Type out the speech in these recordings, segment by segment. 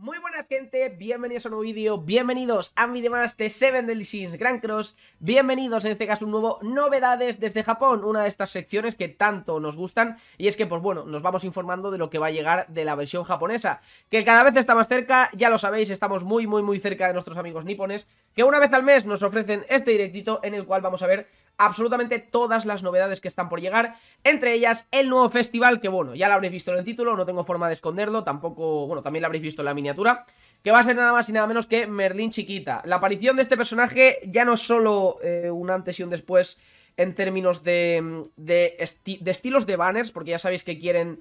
Muy buenas gente, bienvenidos a un nuevo vídeo, bienvenidos a mi demás de Seven del Grand Cross Bienvenidos en este caso un nuevo Novedades desde Japón, una de estas secciones que tanto nos gustan Y es que pues bueno, nos vamos informando de lo que va a llegar de la versión japonesa Que cada vez está más cerca, ya lo sabéis, estamos muy muy muy cerca de nuestros amigos nipones Que una vez al mes nos ofrecen este directito en el cual vamos a ver absolutamente todas las novedades que están por llegar, entre ellas el nuevo festival, que bueno, ya lo habréis visto en el título, no tengo forma de esconderlo, tampoco, bueno, también lo habréis visto en la miniatura, que va a ser nada más y nada menos que Merlín Chiquita. La aparición de este personaje ya no es solo eh, un antes y un después en términos de, de, estilos de banners, porque ya sabéis que quieren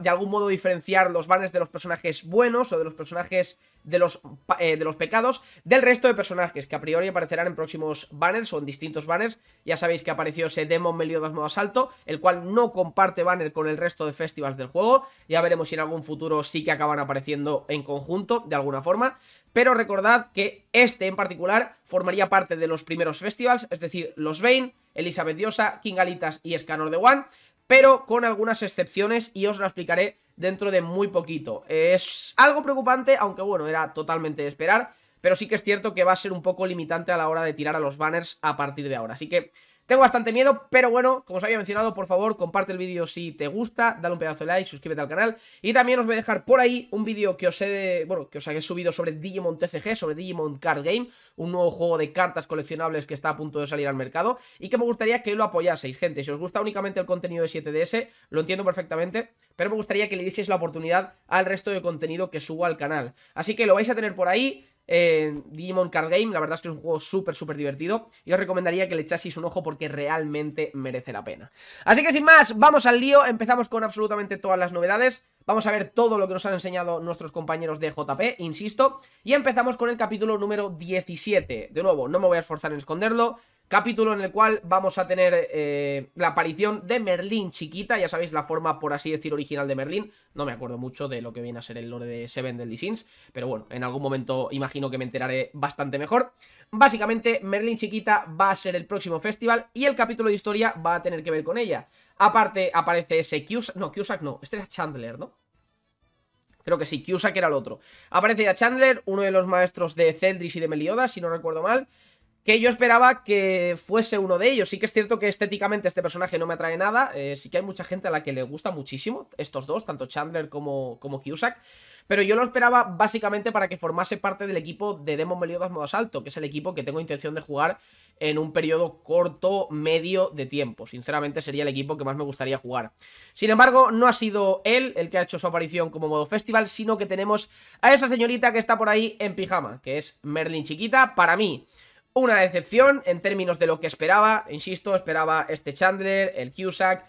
de algún modo diferenciar los banners de los personajes buenos o de los personajes de los, eh, de los pecados del resto de personajes que a priori aparecerán en próximos banners o en distintos banners. Ya sabéis que apareció ese Demon Meliodas modo asalto, el cual no comparte banner con el resto de festivals del juego. Ya veremos si en algún futuro sí que acaban apareciendo en conjunto de alguna forma pero recordad que este en particular formaría parte de los primeros festivals, es decir, los Bane, Elizabeth Diosa, King y Scanner de One, pero con algunas excepciones y os lo explicaré dentro de muy poquito. Es algo preocupante, aunque bueno, era totalmente de esperar, pero sí que es cierto que va a ser un poco limitante a la hora de tirar a los banners a partir de ahora, así que tengo bastante miedo, pero bueno, como os había mencionado, por favor, comparte el vídeo si te gusta, dale un pedazo de like, suscríbete al canal y también os voy a dejar por ahí un vídeo que os he, de, bueno, que os he subido sobre Digimon TCG, sobre Digimon Card Game, un nuevo juego de cartas coleccionables que está a punto de salir al mercado y que me gustaría que lo apoyaseis, gente. Si os gusta únicamente el contenido de 7DS, lo entiendo perfectamente, pero me gustaría que le dieseis la oportunidad al resto de contenido que subo al canal. Así que lo vais a tener por ahí eh, Digimon Card Game, la verdad es que es un juego súper, súper divertido y os recomendaría que le echaseis un ojo porque realmente merece la pena. Así que sin más, vamos al lío, empezamos con absolutamente todas las novedades. Vamos a ver todo lo que nos han enseñado nuestros compañeros de JP, insisto. Y empezamos con el capítulo número 17. De nuevo, no me voy a esforzar en esconderlo. Capítulo en el cual vamos a tener eh, la aparición de Merlín chiquita. Ya sabéis la forma, por así decir, original de Merlín. No me acuerdo mucho de lo que viene a ser el lore de Seven Deadly Sins. Pero bueno, en algún momento imagino que me enteraré bastante mejor. Básicamente, Merlín chiquita va a ser el próximo festival y el capítulo de historia va a tener que ver con ella. Aparte, aparece ese Cusack. No, Cusack no. Este era Chandler, ¿no? Creo que sí, Cusack era el otro. Aparece ya Chandler, uno de los maestros de Celdris y de Meliodas, si no recuerdo mal que yo esperaba que fuese uno de ellos. Sí que es cierto que estéticamente este personaje no me atrae nada. Eh, sí que hay mucha gente a la que le gusta muchísimo estos dos, tanto Chandler como, como Cusack. Pero yo lo esperaba básicamente para que formase parte del equipo de Demon Meliodas Modo Asalto, que es el equipo que tengo intención de jugar en un periodo corto, medio de tiempo. Sinceramente sería el equipo que más me gustaría jugar. Sin embargo, no ha sido él el que ha hecho su aparición como modo festival, sino que tenemos a esa señorita que está por ahí en pijama, que es Merlin Chiquita, para mí una decepción en términos de lo que esperaba. Insisto, esperaba este Chandler, el Cusack,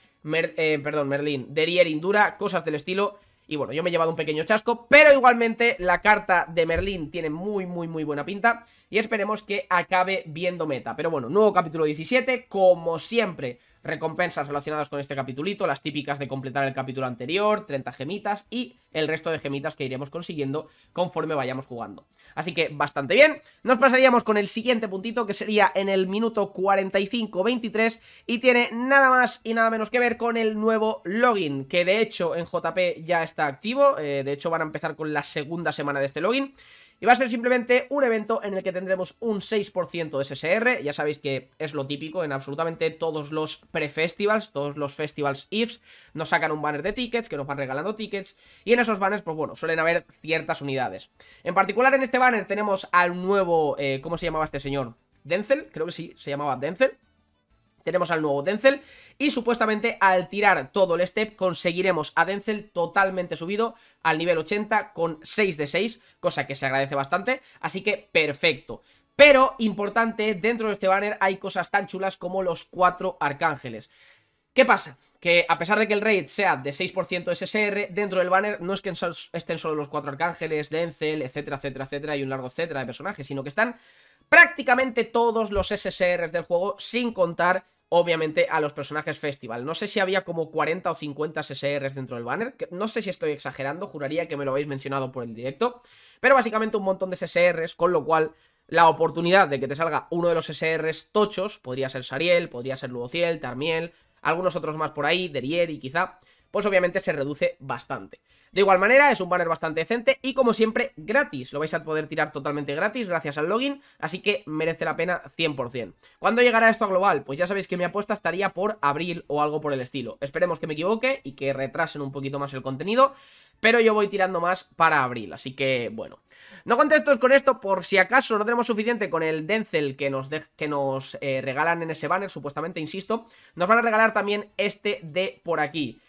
eh, perdón, Merlin, Derier, Indura, cosas del estilo. Y bueno, yo me he llevado un pequeño chasco, pero igualmente la carta de Merlin tiene muy, muy, muy buena pinta y esperemos que acabe viendo meta. Pero bueno, nuevo capítulo 17, como siempre, recompensas relacionadas con este capitulito, las típicas de completar el capítulo anterior, 30 gemitas y el resto de gemitas que iremos consiguiendo conforme vayamos jugando. Así que bastante bien, nos pasaríamos con el siguiente puntito que sería en el minuto 45-23 y tiene nada más y nada menos que ver con el nuevo login, que de hecho en JP ya está activo, eh, de hecho van a empezar con la segunda semana de este login. Y va a ser simplemente un evento en el que tendremos un 6% de SSR, ya sabéis que es lo típico en absolutamente todos los pre-festivals, todos los festivals IFs, nos sacan un banner de tickets, que nos van regalando tickets, y en esos banners, pues bueno, suelen haber ciertas unidades. En particular en este banner tenemos al nuevo, eh, ¿cómo se llamaba este señor? Denzel, creo que sí, se llamaba Denzel. Tenemos al nuevo Denzel y supuestamente al tirar todo el step conseguiremos a Denzel totalmente subido al nivel 80 con 6 de 6, cosa que se agradece bastante, así que perfecto. Pero, importante, dentro de este banner hay cosas tan chulas como los cuatro arcángeles. ¿Qué pasa? Que a pesar de que el raid sea de 6% SSR, dentro del banner no es que estén solo los cuatro arcángeles, Denzel, etcétera, etcétera, etcétera, y un largo etcétera de personajes, sino que están prácticamente todos los SSRs del juego, sin contar obviamente a los personajes festival. No sé si había como 40 o 50 SSRs dentro del banner, no sé si estoy exagerando, juraría que me lo habéis mencionado por el directo, pero básicamente un montón de SSRs, con lo cual la oportunidad de que te salga uno de los SSRs tochos, podría ser Sariel, podría ser Luociel, Tarmiel, algunos otros más por ahí, y quizá, pues obviamente se reduce bastante. De igual manera, es un banner bastante decente y como siempre, gratis. Lo vais a poder tirar totalmente gratis gracias al login, así que merece la pena 100%. ¿Cuándo llegará esto a global? Pues ya sabéis que mi apuesta estaría por abril o algo por el estilo. Esperemos que me equivoque y que retrasen un poquito más el contenido, pero yo voy tirando más para abril, así que bueno. No contestos con esto por si acaso no tenemos suficiente con el Denzel que nos, que nos eh, regalan en ese banner, supuestamente, insisto. Nos van a regalar también este de por aquí.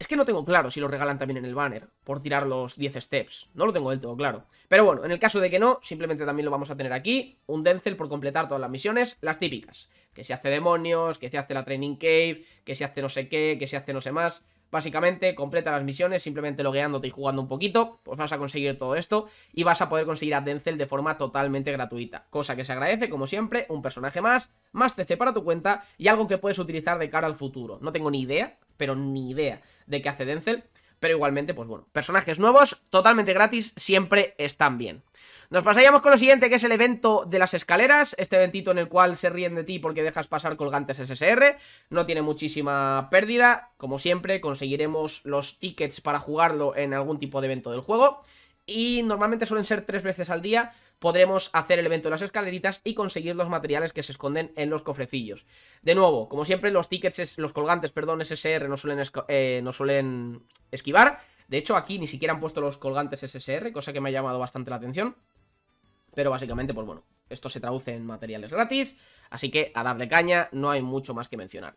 Es que no tengo claro si lo regalan también en el banner, por tirar los 10 steps. No lo tengo del todo claro. Pero bueno, en el caso de que no, simplemente también lo vamos a tener aquí. Un Denzel por completar todas las misiones, las típicas. Que se hace demonios, que se hace la training cave, que se hace no sé qué, que se hace no sé más. Básicamente, completa las misiones simplemente logueándote y jugando un poquito, pues vas a conseguir todo esto y vas a poder conseguir a Denzel de forma totalmente gratuita. Cosa que se agradece, como siempre, un personaje más, más CC para tu cuenta y algo que puedes utilizar de cara al futuro. No tengo ni idea pero ni idea de qué hace Denzel. Pero igualmente, pues bueno, personajes nuevos, totalmente gratis, siempre están bien. Nos pasaríamos con lo siguiente, que es el evento de las escaleras, este eventito en el cual se ríen de ti porque dejas pasar colgantes SSR, no tiene muchísima pérdida, como siempre conseguiremos los tickets para jugarlo en algún tipo de evento del juego, y normalmente suelen ser tres veces al día, podremos hacer el evento de las escaleritas y conseguir los materiales que se esconden en los cofrecillos. De nuevo, como siempre, los tickets, los colgantes, perdón, SSR no suelen, eh, no suelen esquivar. De hecho, aquí ni siquiera han puesto los colgantes SSR, cosa que me ha llamado bastante la atención. Pero básicamente, pues bueno, esto se traduce en materiales gratis, así que a darle caña, no hay mucho más que mencionar.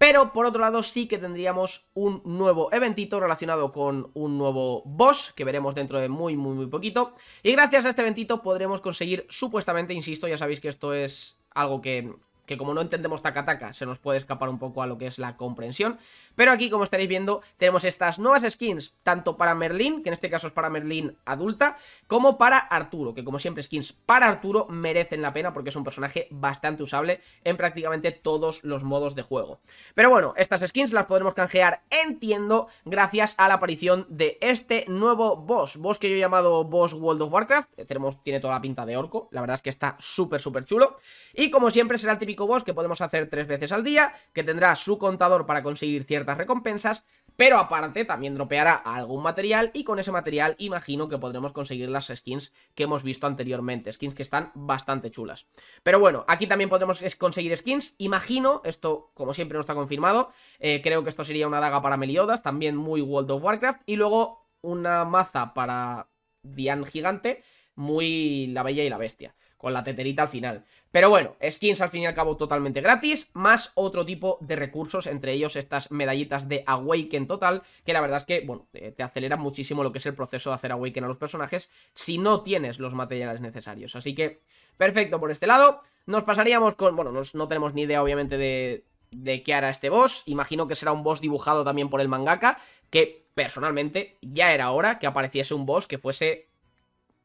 Pero por otro lado sí que tendríamos un nuevo eventito relacionado con un nuevo boss que veremos dentro de muy muy muy poquito. Y gracias a este eventito podremos conseguir supuestamente, insisto, ya sabéis que esto es algo que que como no entendemos tacataca, se nos puede escapar un poco a lo que es la comprensión. Pero aquí, como estaréis viendo, tenemos estas nuevas skins, tanto para Merlin, que en este caso es para Merlin adulta, como para Arturo, que como siempre skins para Arturo merecen la pena porque es un personaje bastante usable en prácticamente todos los modos de juego. Pero bueno, estas skins las podremos canjear, entiendo, gracias a la aparición de este nuevo boss, boss que yo he llamado boss World of Warcraft, eh, tenemos, tiene toda la pinta de orco, la verdad es que está súper súper chulo, y como siempre será el típico boss que podemos hacer tres veces al día, que tendrá su contador para conseguir ciertas recompensas, pero aparte también dropeará algún material y con ese material imagino que podremos conseguir las skins que hemos visto anteriormente, skins que están bastante chulas. Pero bueno, aquí también podremos conseguir skins, imagino, esto como siempre no está confirmado, eh, creo que esto sería una daga para Meliodas, también muy World of Warcraft, y luego una maza para Dian Gigante, muy La Bella y la Bestia con la teterita al final. Pero bueno, skins al fin y al cabo totalmente gratis, más otro tipo de recursos, entre ellos estas medallitas de Awaken total, que la verdad es que, bueno, eh, te acelera muchísimo lo que es el proceso de hacer Awaken a los personajes si no tienes los materiales necesarios. Así que, perfecto por este lado. Nos pasaríamos con, bueno, no tenemos ni idea obviamente de, de qué hará este boss. Imagino que será un boss dibujado también por el mangaka, que personalmente ya era hora que apareciese un boss que fuese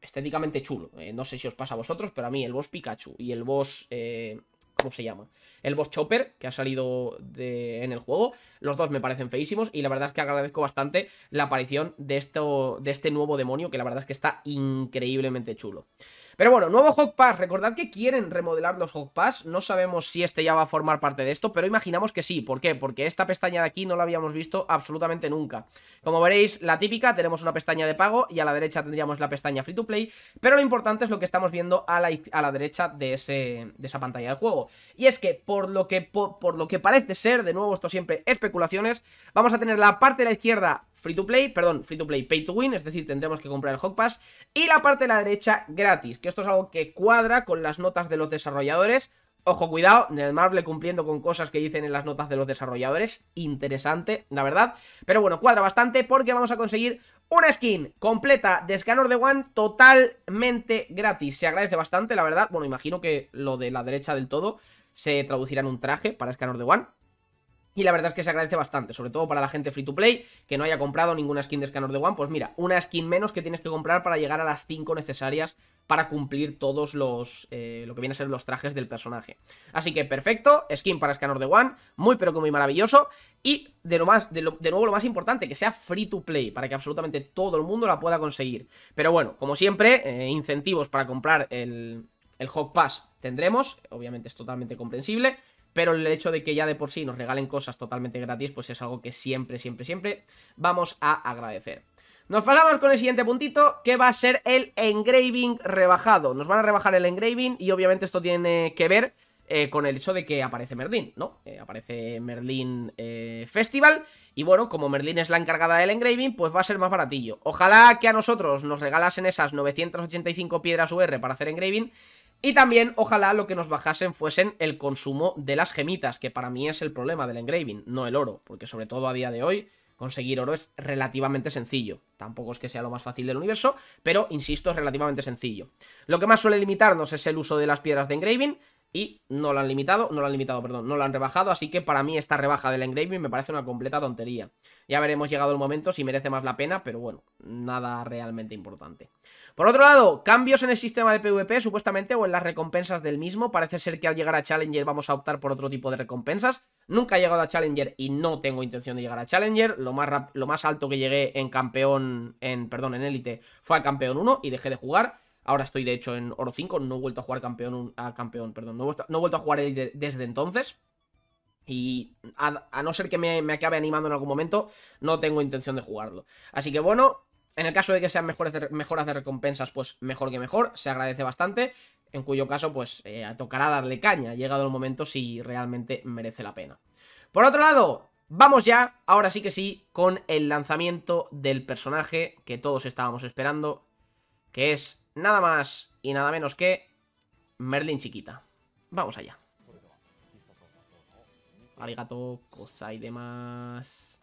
estéticamente chulo. Eh, no sé si os pasa a vosotros, pero a mí el boss Pikachu y el boss... Eh, ¿Cómo se llama? El boss Chopper, que ha salido en el juego. Los dos me parecen feísimos y la verdad es que agradezco bastante la aparición de, esto, de este nuevo demonio, que la verdad es que está increíblemente chulo. Pero bueno, nuevo Hog Pass. Recordad que quieren remodelar los Hog Pass. No sabemos si este ya va a formar parte de esto, pero imaginamos que sí. ¿Por qué? Porque esta pestaña de aquí no la habíamos visto absolutamente nunca. Como veréis, la típica, tenemos una pestaña de pago y a la derecha tendríamos la pestaña Free to Play. Pero lo importante es lo que estamos viendo a la, a la derecha de, ese, de esa pantalla de juego. Y es que, por lo que, por, lo que parece ser, de nuevo, esto siempre especulaciones, vamos a tener la parte de la izquierda free to play, perdón, free to play, pay to win, es decir, tendremos que comprar el Hog Pass, y la parte de la derecha gratis, esto es algo que cuadra con las notas de los desarrolladores. Ojo, cuidado, Marble cumpliendo con cosas que dicen en las notas de los desarrolladores. Interesante, la verdad. Pero bueno, cuadra bastante porque vamos a conseguir una skin completa de Scanner de One totalmente gratis. Se agradece bastante, la verdad. Bueno, imagino que lo de la derecha del todo se traducirá en un traje para Scanner de One. Y la verdad es que se agradece bastante, sobre todo para la gente free to play que no haya comprado ninguna skin de Scanner de One. Pues mira, una skin menos que tienes que comprar para llegar a las 5 necesarias para cumplir todos los, eh, lo que viene a ser los trajes del personaje. Así que perfecto, skin para Scanner de One, muy pero que muy maravilloso. Y de, lo más, de, nuevo lo más importante, que sea free to play, para que absolutamente todo el mundo la pueda conseguir. Pero bueno, como siempre, eh, incentivos para comprar el, el Hawk Pass tendremos, obviamente es totalmente comprensible pero el hecho de que ya de por sí nos regalen cosas totalmente gratis, pues es algo que siempre, siempre, siempre vamos a agradecer. Nos pasamos con el siguiente puntito, que va a ser el engraving rebajado. Nos van a rebajar el engraving y obviamente esto tiene que ver eh, con el hecho de que aparece Merlin, ¿no? Eh, aparece Merlin eh, Festival y bueno, como Merlin es la encargada del engraving, pues va a ser más baratillo. Ojalá que a nosotros nos regalasen esas 985 piedras UR para hacer engraving y también, ojalá lo que nos bajasen fuesen el consumo de las gemitas, que para mí es el problema del engraving, no el oro, porque sobre todo a día de hoy conseguir oro es relativamente sencillo. Tampoco es que sea lo más fácil del universo, pero insisto, es relativamente sencillo. Lo que más suele limitarnos es el uso de las piedras de engraving, y no lo han limitado, no lo han limitado, perdón, no lo han rebajado, así que para mí esta rebaja del engraving me parece una completa tontería. Ya veremos llegado el momento si merece más la pena, pero bueno, nada realmente importante. Por otro lado, cambios en el sistema de PvP supuestamente o en las recompensas del mismo. Parece ser que al llegar a Challenger vamos a optar por otro tipo de recompensas. Nunca he llegado a Challenger y no tengo intención de llegar a Challenger. Lo más, lo más alto que llegué en campeón, en, perdón, en élite fue a campeón 1 y dejé de jugar. Ahora estoy, de hecho, en oro 5. No he vuelto a jugar campeón, perdón. No he, vuelto, a jugar desde entonces. Y a, no ser que me, acabe animando en algún momento, no tengo intención de jugarlo. Así que bueno, en el caso de que sean mejores mejoras de recompensas, pues mejor que mejor, se agradece bastante, en cuyo caso pues eh, tocará darle caña, llegado el momento si realmente merece la pena. Por otro lado, vamos ya, ahora sí que sí, con el lanzamiento del personaje que todos estábamos esperando, que es nada más y nada menos que Merlin chiquita. Vamos allá. Arigato, cosa y demás.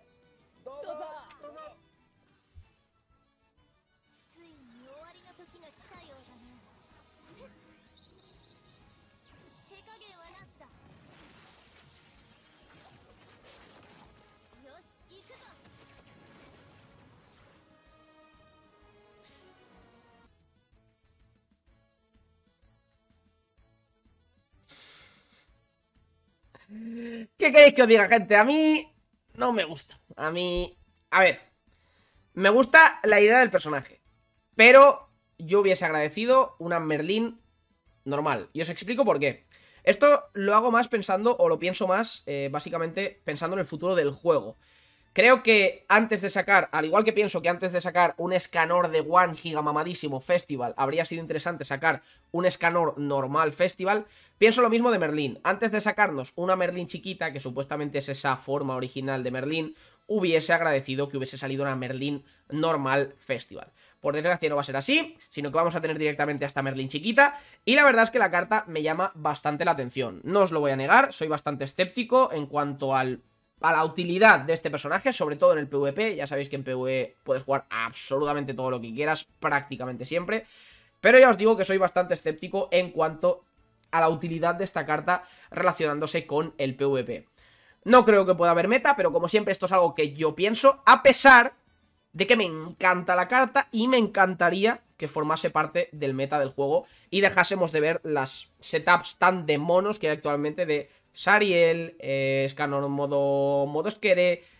¿Qué queréis que os diga, gente? A mí no me gusta. A mí... A ver, me gusta la idea del personaje, pero yo hubiese agradecido una Merlin normal. Y os explico por qué. Esto lo hago más pensando, o lo pienso más, eh, básicamente pensando en el futuro del juego. Creo que antes de sacar, al igual que pienso que antes de sacar un escanor de One Giga mamadísimo Festival, habría sido interesante sacar un escanor normal Festival, pienso lo mismo de Merlín. Antes de sacarnos una Merlín chiquita, que supuestamente es esa forma original de Merlín, hubiese agradecido que hubiese salido una Merlín normal Festival. Por desgracia no va a ser así, sino que vamos a tener directamente a esta Merlin chiquita. Y la verdad es que la carta me llama bastante la atención. No os lo voy a negar, soy bastante escéptico en cuanto al a la utilidad de este personaje, sobre todo en el PvP. Ya sabéis que en PvE puedes jugar absolutamente todo lo que quieras, prácticamente siempre. Pero ya os digo que soy bastante escéptico en cuanto a la utilidad de esta carta relacionándose con el PvP. No creo que pueda haber meta, pero como siempre esto es algo que yo pienso, a pesar de que me encanta la carta y me encantaría que formase parte del meta del juego y dejásemos de ver las setups tan de monos que hay actualmente de Sariel, eh, Escanor modo, modo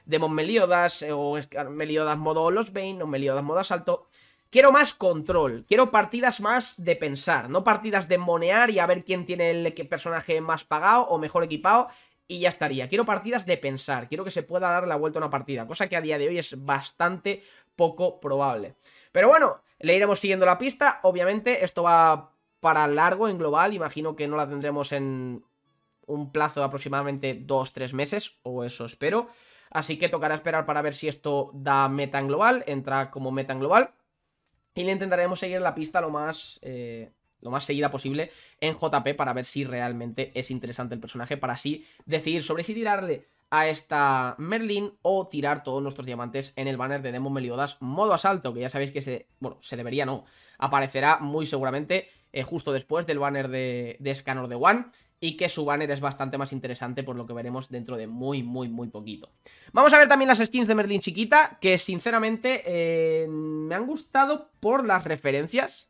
Demon Meliodas, eh, o Meliodas modo Los Bane, o Meliodas modo Asalto. Quiero más control, quiero partidas más de pensar, no partidas de monear y a ver quién tiene el personaje más pagado o mejor equipado y ya estaría. Quiero partidas de pensar, quiero que se pueda dar la vuelta a una partida, cosa que a día de hoy es bastante poco probable. Pero bueno, le iremos siguiendo la pista, obviamente esto va para largo en global, imagino que no la tendremos en un plazo de aproximadamente 2-3 meses, o eso espero. Así que tocará esperar para ver si esto da meta en global, entra como meta en global. Y le intentaremos seguir la pista lo más, eh, lo más seguida posible en JP para ver si realmente es interesante el personaje, para así decidir sobre si tirarle a esta Merlin o tirar todos nuestros diamantes en el banner de Demon Meliodas modo asalto, que ya sabéis que se, bueno, se debería no, aparecerá muy seguramente eh, justo después del banner de, de de One y que su banner es bastante más interesante por lo que veremos dentro de muy, muy, muy poquito. Vamos a ver también las skins de Merlin chiquita, que sinceramente eh, me han gustado por las referencias.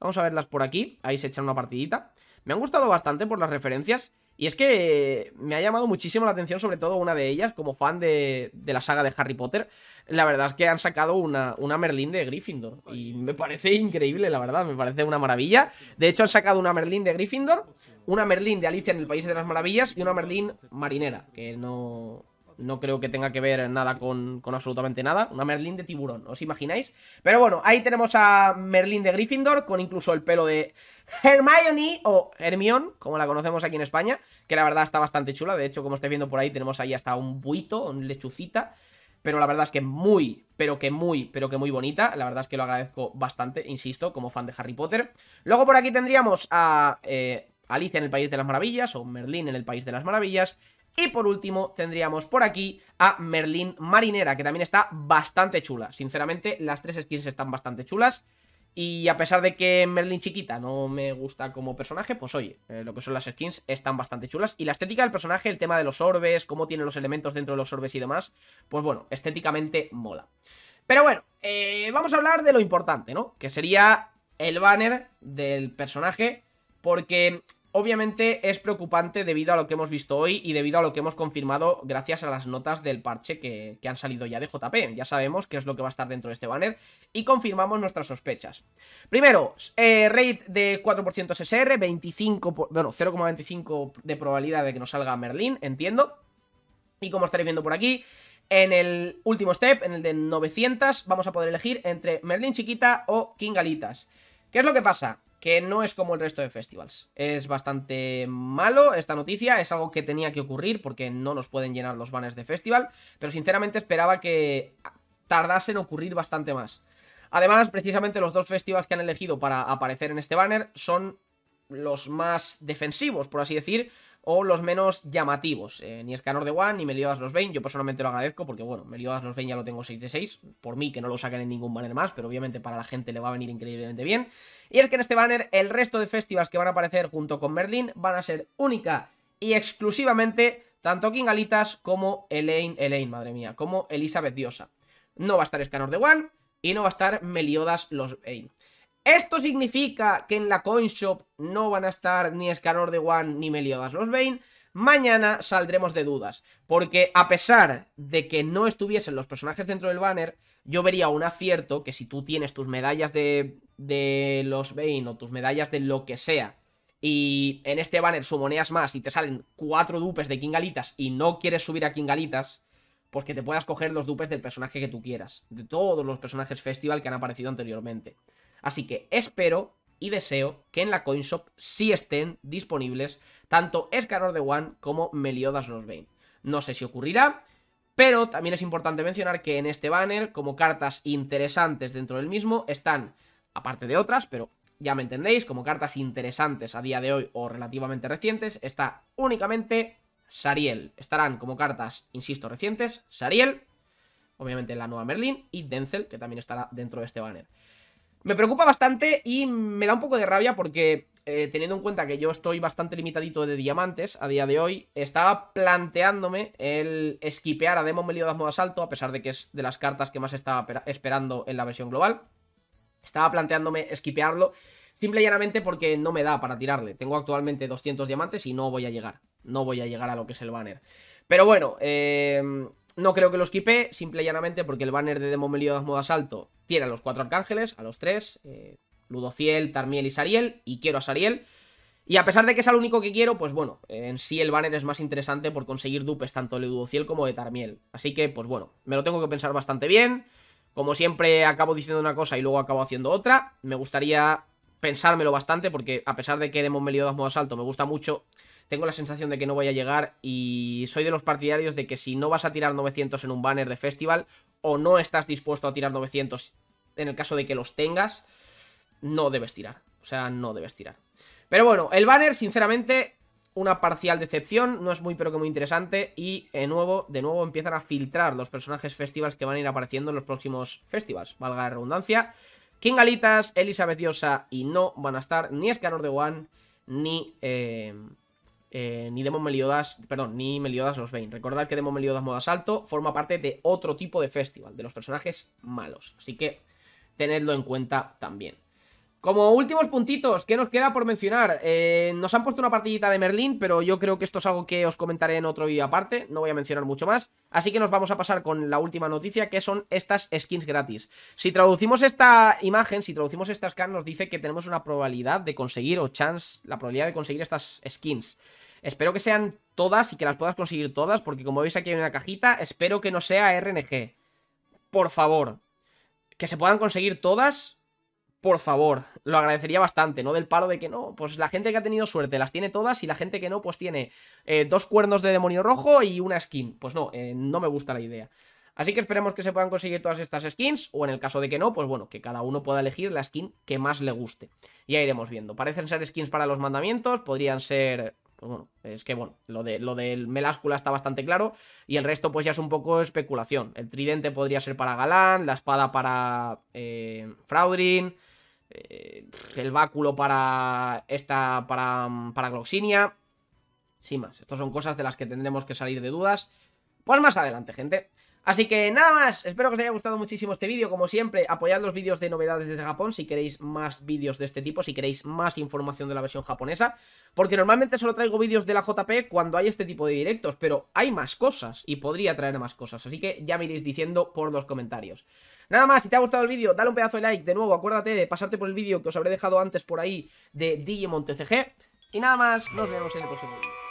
Vamos a verlas por aquí, ahí se echan una partidita. Me han gustado bastante por las referencias. Y es que me ha llamado muchísimo la atención, sobre todo una de ellas, como fan de, la saga de Harry Potter. La verdad es que han sacado una, una Merlín de Gryffindor. Y me parece increíble, la verdad, me parece una maravilla. De hecho, han sacado una Merlín de Gryffindor, una Merlín de Alicia en el País de las Maravillas y una Merlín marinera, que no, no creo que tenga que ver nada con, absolutamente nada. Una Merlín de tiburón, ¿os imagináis? Pero bueno, ahí tenemos a Merlín de Gryffindor con incluso el pelo de Hermione o Hermión, como la conocemos aquí en España, que la verdad está bastante chula. De hecho, como estáis viendo por ahí, tenemos ahí hasta un buito, un lechucita. Pero la verdad es que muy, pero que muy, pero que muy bonita. La verdad es que lo agradezco bastante, insisto, como fan de Harry Potter. Luego por aquí tendríamos a eh, Alicia en el País de las Maravillas o Merlín en el País de las Maravillas. Y por último tendríamos por aquí a Merlin Marinera, que también está bastante chula. Sinceramente, las tres skins están bastante chulas. Y a pesar de que Merlin chiquita no me gusta como personaje, pues oye, eh, lo que son las skins están bastante chulas. Y la estética del personaje, el tema de los orbes, cómo tiene los elementos dentro de los orbes y demás, pues bueno, estéticamente mola. Pero bueno, eh, vamos a hablar de lo importante, ¿no? Que sería el banner del personaje, porque Obviamente es preocupante debido a lo que hemos visto hoy y debido a lo que hemos confirmado gracias a las notas del parche que, han salido ya de JP. Ya sabemos qué es lo que va a estar dentro de este banner y confirmamos nuestras sospechas. Primero, eh, rate de 4% SR, 25, bueno, 0,25 de probabilidad de que nos salga Merlin, entiendo. Y como estaréis viendo por aquí, en el último step, en el de 900, vamos a poder elegir entre Merlin chiquita o Kingalitas. ¿Qué es lo que pasa? que no es como el resto de festivals. Es bastante malo esta noticia, es algo que tenía que ocurrir porque no nos pueden llenar los banners de festival, pero sinceramente esperaba que tardase en ocurrir bastante más. Además, precisamente los dos festivals que han elegido para aparecer en este banner son los más defensivos, por así decir, o los menos llamativos. Eh, ni Escanor de One, ni Meliodas los Bane. Yo personalmente lo agradezco porque, bueno, Meliodas los Bane ya lo tengo 6 de 6. Por mí que no lo saquen en ningún banner más, pero obviamente para la gente le va a venir increíblemente bien. Y es que en este banner el resto de festivas que van a aparecer junto con Merlin van a ser única y exclusivamente tanto Kingalitas como Elaine, Elaine, madre mía, como Elizabeth Diosa. No va a estar Escanor de One y no va a estar Meliodas los Bane. Esto significa que en la Shop no van a estar ni Escanor de One ni Meliodas los Bane. Mañana saldremos de dudas, porque a pesar de que no estuviesen los personajes dentro del banner, yo vería un acierto que si tú tienes tus medallas de, de los Bane o tus medallas de lo que sea, y en este banner sumoneas más y te salen cuatro dupes de Kingalitas y no quieres subir a Kingalitas, pues que te puedas coger los dupes del personaje que tú quieras, de todos los personajes festival que han aparecido anteriormente. Así que espero y deseo que en la CoinShop sí estén disponibles tanto Escanor de One como Meliodas los Bane. No sé si ocurrirá, pero también es importante mencionar que en este banner, como cartas interesantes dentro del mismo, están, aparte de otras, pero ya me entendéis, como cartas interesantes a día de hoy o relativamente recientes, está únicamente Sariel. Estarán como cartas, insisto, recientes, Sariel, obviamente la nueva Merlin y Denzel, que también estará dentro de este banner. Me preocupa bastante y me da un poco de rabia porque eh, teniendo en cuenta que yo estoy bastante limitadito de diamantes a día de hoy, estaba planteándome el esquipear a Demon Meliodas modo asalto, a pesar de que es de las cartas que más estaba esperando en la versión global. Estaba planteándome esquipearlo, simple y llanamente porque no me da para tirarle. Tengo actualmente 200 diamantes y no voy a llegar. No voy a llegar a lo que es el banner. Pero bueno, eh, no creo que los quipe, simple y llanamente porque el banner de Demon Meliodas Modo Asalto tiene a los cuatro arcángeles, a los tres, eh, Ludociel, Tarmiel y Sariel, y quiero a Sariel. Y a pesar de que es el único que quiero, pues bueno, en sí el banner es más interesante por conseguir dupes tanto de Ludociel como de Tarmiel. Así que, pues bueno, me lo tengo que pensar bastante bien. Como siempre acabo diciendo una cosa y luego acabo haciendo otra. Me gustaría pensármelo bastante porque a pesar de que Demon Meliodas modo asalto me gusta mucho, tengo la sensación de que no voy a llegar y soy de los partidarios de que si no vas a tirar 900 en un banner de festival o no estás dispuesto a tirar 900 en el caso de que los tengas, no debes tirar. O sea, no debes tirar. Pero bueno, el banner, sinceramente, una parcial decepción, no es muy pero que muy interesante y de eh, nuevo, de nuevo empiezan a filtrar los personajes festivals que van a ir apareciendo en los próximos festivals, valga la redundancia. King Galitas, Elizabeth Diosa y no van a estar ni Escanor de One ni eh, eh, ni Demon Meliodas, perdón, ni Meliodas los Bane. Recordad que Demon Meliodas modo asalto forma parte de otro tipo de festival, de los personajes malos. Así que tenedlo en cuenta también. Como últimos puntitos, ¿qué nos queda por mencionar? Eh, nos han puesto una partidita de Merlin, pero yo creo que esto es algo que os comentaré en otro vídeo aparte, no voy a mencionar mucho más. Así que nos vamos a pasar con la última noticia, que son estas skins gratis. Si traducimos esta imagen, si traducimos esta scan, nos dice que tenemos una probabilidad de conseguir, o chance, la probabilidad de conseguir estas skins. Espero que sean todas y que las puedas conseguir todas, porque como veis aquí hay una cajita, espero que no sea RNG. Por favor, que se puedan conseguir todas por favor, lo agradecería bastante, ¿no? Del paro de que no, pues la gente que ha tenido suerte las tiene todas y la gente que no, pues tiene eh, dos cuernos de demonio rojo y una skin. Pues no, eh, no me gusta la idea. Así que esperemos que se puedan conseguir todas estas skins, o en el caso de que no, pues bueno, que cada uno pueda elegir la skin que más le guste. Ya iremos viendo. Parecen ser skins para los mandamientos, podrían ser pues bueno, es que bueno, lo, de, lo del Meláscula está bastante claro y el resto pues ya es un poco especulación. El tridente podría ser para Galán, la espada para eh, Fraudrin, eh, el báculo para esta, para, para Gloxinia. Sin más, estas son cosas de las que tendremos que salir de dudas. Pues más adelante, gente. Así que nada más, espero que os haya gustado muchísimo este vídeo, como siempre, apoyad los vídeos de novedades desde Japón si queréis más vídeos de este tipo, si queréis más información de la versión japonesa, porque normalmente solo traigo vídeos de la JP cuando hay este tipo de directos, pero hay más cosas y podría traer más cosas, así que ya me iréis diciendo por los comentarios. Nada más, si te ha gustado el vídeo, dale un pedazo de like, de nuevo, acuérdate de pasarte por el vídeo que os habré dejado antes por ahí de Digimon TCG, y nada más, nos vemos en el próximo vídeo.